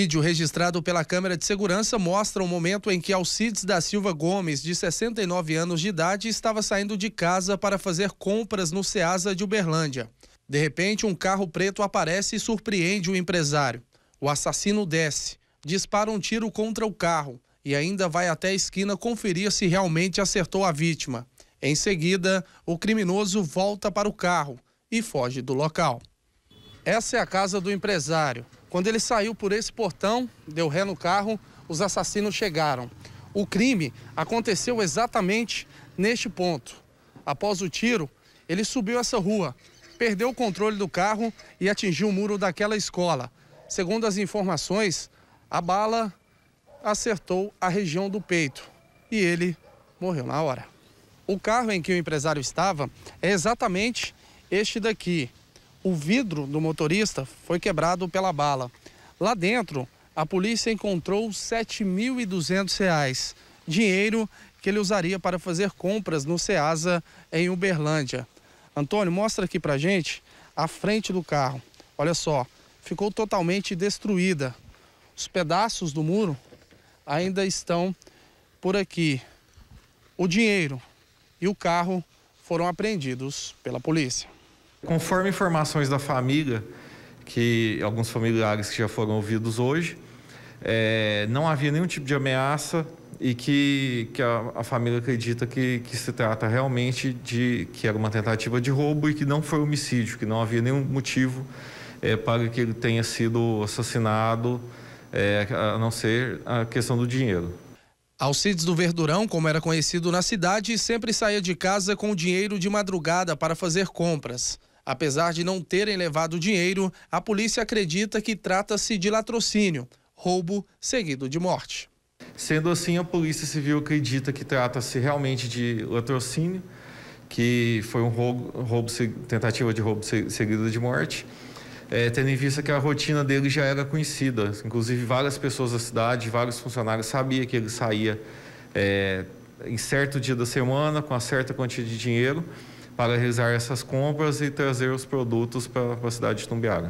Vídeo registrado pela câmera de segurança mostra o momento em que Alcides da Silva Gomes, de 69 anos de idade, estava saindo de casa para fazer compras no Ceasa de Uberlândia. De repente, um carro preto aparece e surpreende o empresário. O assassino desce, dispara um tiro contra o carro e ainda vai até a esquina conferir se realmente acertou a vítima. Em seguida, o criminoso volta para o carro e foge do local. Essa é a casa do empresário. Quando ele saiu por esse portão, deu ré no carro, os assassinos chegaram. O crime aconteceu exatamente neste ponto. Após o tiro, ele subiu essa rua, perdeu o controle do carro e atingiu o muro daquela escola. Segundo as informações, a bala acertou a região do peito e ele morreu na hora. O carro em que o empresário estava é exatamente este daqui o vidro do motorista foi quebrado pela bala. Lá dentro, a polícia encontrou R$ 7.200, dinheiro que ele usaria para fazer compras no Ceasa em Uberlândia. Antônio, mostra aqui para gente a frente do carro. Olha só, ficou totalmente destruída. Os pedaços do muro ainda estão por aqui. O dinheiro e o carro foram apreendidos pela polícia. Conforme informações da família, que alguns familiares que já foram ouvidos hoje, é, não havia nenhum tipo de ameaça e que, que a, a, família acredita que, que se trata realmente de que era uma tentativa de roubo e que não foi homicídio, que não havia nenhum motivo é, para que ele tenha sido assassinado, é, a não ser a questão do dinheiro. Alcides do Verdurão, como era conhecido na cidade, sempre saía de casa com dinheiro de madrugada para fazer compras. Apesar de não terem levado dinheiro, a polícia acredita que trata-se de latrocínio, roubo seguido de morte. Sendo assim, a Polícia Civil acredita que trata-se realmente de latrocínio, que foi um roubo, roubo tentativa de roubo seguido de morte, é, tendo em vista que a rotina dele já era conhecida. Inclusive, várias pessoas da cidade, vários funcionários sabiam que ele saía é, em certo dia da semana com uma certa quantia de dinheiro para realizar essas compras e trazer os produtos para a cidade de Tumbiara.